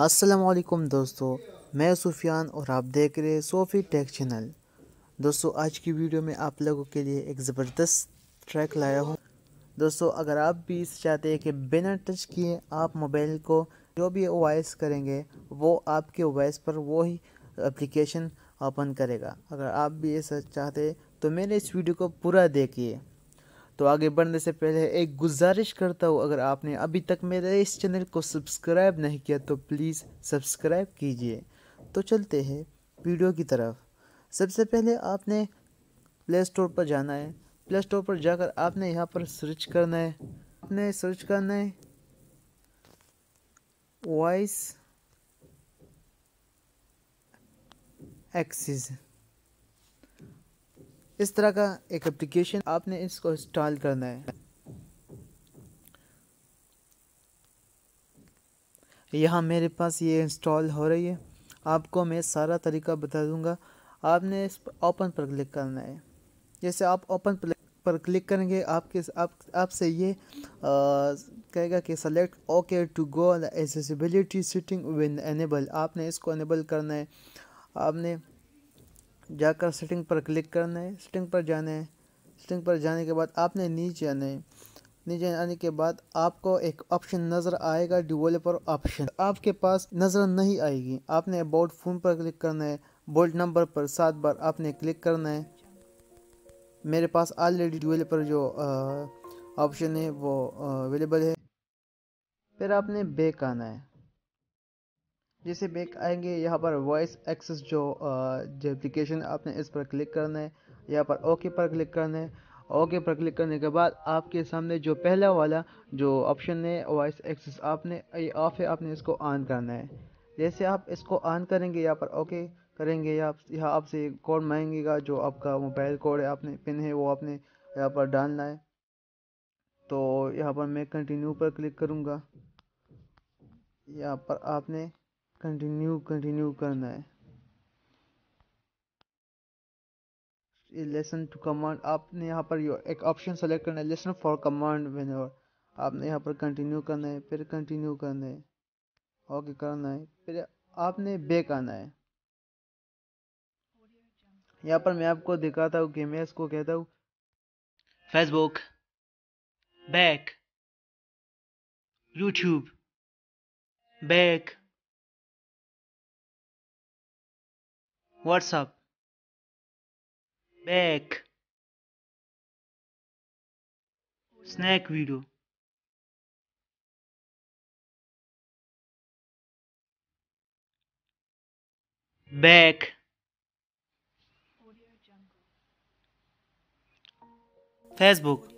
असलकुम दोस्तों मैं सुफियान और आप देख रहे हैं सोफ़ी टेक चैनल दोस्तों आज की वीडियो में आप लोगों के लिए एक ज़बरदस्त ट्रैक लाया हूँ दोस्तों अगर आप भी चाहते हैं कि बिना टच किए आप मोबाइल को जो भी वॉइस करेंगे वो आपके वॉइस पर वो ही एप्लीकेशन ओपन करेगा अगर आप भी ऐसा चाहते तो मेरे इस वीडियो को पूरा देखिए तो आगे बढ़ने से पहले एक गुजारिश करता हूँ अगर आपने अभी तक मेरे इस चैनल को सब्सक्राइब नहीं किया तो प्लीज़ सब्सक्राइब कीजिए तो चलते हैं वीडियो की तरफ सबसे पहले आपने प्ले स्टोर पर जाना है प्ले स्टोर पर जाकर आपने यहाँ पर सर्च करना है आपने सर्च करना है वॉइस एक्सिस इस तरह का एक एप्लीकेशन आपने इसको इंस्टॉल करना है यहाँ मेरे पास ये इंस्टॉल हो रही है आपको मैं सारा तरीका बता दूंगा आपने इस ओपन पर क्लिक करना है जैसे आप ओपन पर क्लिक करेंगे आपके आप आपसे ये कहेगा कि select okay to go accessibility setting विन एनेबल आपने इसको एनेबल करना है आपने जाकर सेटिंग पर क्लिक करना है सेटिंग पर जाना है सेटिंग पर जाने के बाद आपने नीचे आना है नीचे आने के बाद आपको एक ऑप्शन नज़र आएगा डिवेलपर ऑप्शन आपके पास नज़र नहीं आएगी आपने अबाउट फ़ोन पर क्लिक करना है बोल्ट नंबर पर सात बार आपने क्लिक करना है मेरे पास ऑलरेडी डिवेलपर जो ऑप्शन है वो अवेलेबल है फिर आपने बेक आना है जैसे बैक आएंगे यहाँ पर वॉइस एक्सेस जो जो एप्लीकेशन आपने इस पर क्लिक करना है यहाँ पर ओके पर क्लिक करना है ओके पर क्लिक करने के बाद आपके सामने जो पहला वाला जो ऑप्शन है वॉइस एक्सेस आपने ये ऑफ है आपने इसको ऑन करना है जैसे आप इसको ऑन करेंगे यहाँ पर ओके करेंगे या यहाँ आपसे कोड मांगेगा जो आपका मोबाइल कोड है आपने पिन है वो आपने यहाँ पर डालना है तो यहाँ पर मैं कंटिन्यू पर क्लिक करूँगा यहाँ पर आपने कंटिन्यू कंटिन्यू करना है लेसन टू कमांड आपने यहाँ पर एक ऑप्शन सेलेक्ट करना है लेसन फॉर कमांड विन आपने यहाँ पर कंटिन्यू करना है फिर कंटिन्यू करना है ओके करना है फिर आपने बैक आना है यहाँ पर मैं आपको दिखाता हूँ कि मैं इसको कहता हूँ Facebook back YouTube back What's up? Back. Snack video. Back. Facebook.